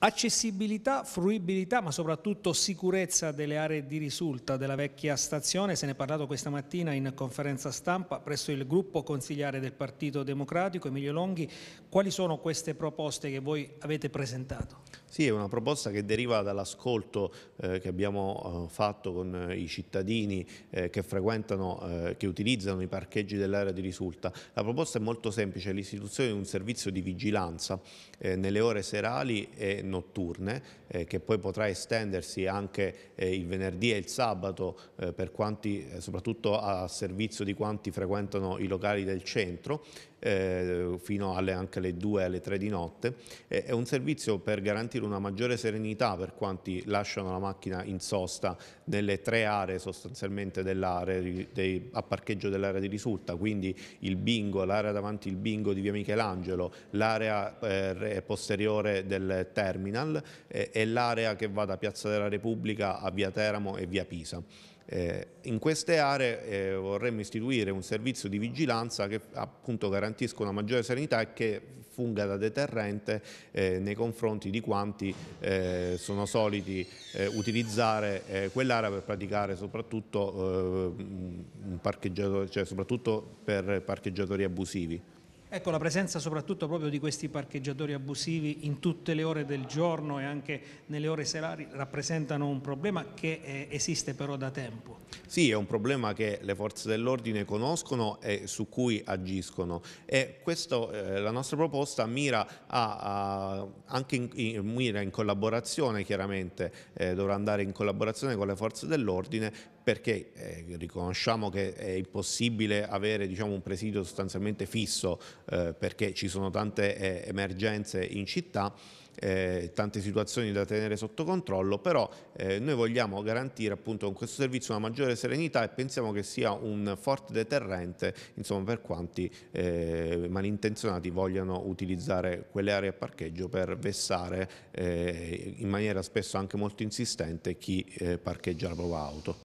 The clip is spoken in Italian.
Accessibilità, fruibilità, ma soprattutto sicurezza delle aree di risulta della vecchia stazione, se ne è parlato questa mattina in conferenza stampa presso il gruppo consigliare del Partito Democratico, Emilio Longhi. Quali sono queste proposte che voi avete presentato? Sì, è una proposta che deriva dall'ascolto eh, che abbiamo eh, fatto con eh, i cittadini eh, che frequentano, eh, che utilizzano i parcheggi dell'area di risulta. La proposta è molto semplice, l'istituzione di un servizio di vigilanza nelle ore serali e notturne eh, che poi potrà estendersi anche eh, il venerdì e il sabato eh, per quanti, eh, soprattutto a servizio di quanti frequentano i locali del centro eh, fino alle, anche alle 2 alle 3 di notte è un servizio per garantire una maggiore serenità per quanti lasciano la macchina in sosta nelle tre aree sostanzialmente dell'area a parcheggio dell'area di risulta quindi il bingo, l'area davanti il bingo di via Michelangelo l'area eh, posteriore del termine Terminal eh, e l'area che va da Piazza della Repubblica a Via Teramo e Via Pisa. Eh, in queste aree eh, vorremmo istituire un servizio di vigilanza che appunto garantisca una maggiore serenità e che funga da deterrente eh, nei confronti di quanti eh, sono soliti eh, utilizzare eh, quell'area per praticare soprattutto, cioè, soprattutto per parcheggiatori abusivi. Ecco la presenza soprattutto proprio di questi parcheggiatori abusivi in tutte le ore del giorno e anche nelle ore serali rappresentano un problema che eh, esiste però da tempo. Sì, è un problema che le forze dell'ordine conoscono e su cui agiscono e questo, eh, la nostra proposta mira a, a anche in, in, mira in collaborazione chiaramente, eh, dovrà andare in collaborazione con le forze dell'ordine perché eh, riconosciamo che è impossibile avere diciamo, un presidio sostanzialmente fisso eh, perché ci sono tante eh, emergenze in città, eh, tante situazioni da tenere sotto controllo, però eh, noi vogliamo garantire appunto con questo servizio una maggiore serenità e pensiamo che sia un forte deterrente insomma, per quanti eh, malintenzionati vogliano utilizzare quelle aree a parcheggio per vessare in maniera spesso anche molto insistente chi parcheggia la propria auto.